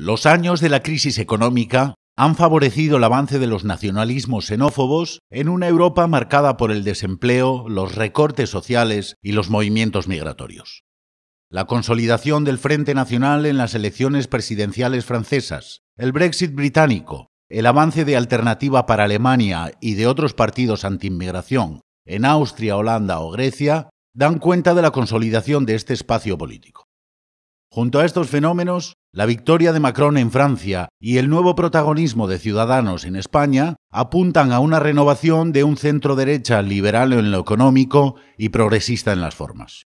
Los años de la crisis económica han favorecido el avance de los nacionalismos xenófobos en una Europa marcada por el desempleo, los recortes sociales y los movimientos migratorios. La consolidación del Frente Nacional en las elecciones presidenciales francesas, el Brexit británico, el avance de Alternativa para Alemania y de otros partidos antiinmigración en Austria, Holanda o Grecia dan cuenta de la consolidación de este espacio político. Junto a estos fenómenos, la victoria de Macron en Francia y el nuevo protagonismo de Ciudadanos en España apuntan a una renovación de un centro derecha liberal en lo económico y progresista en las formas.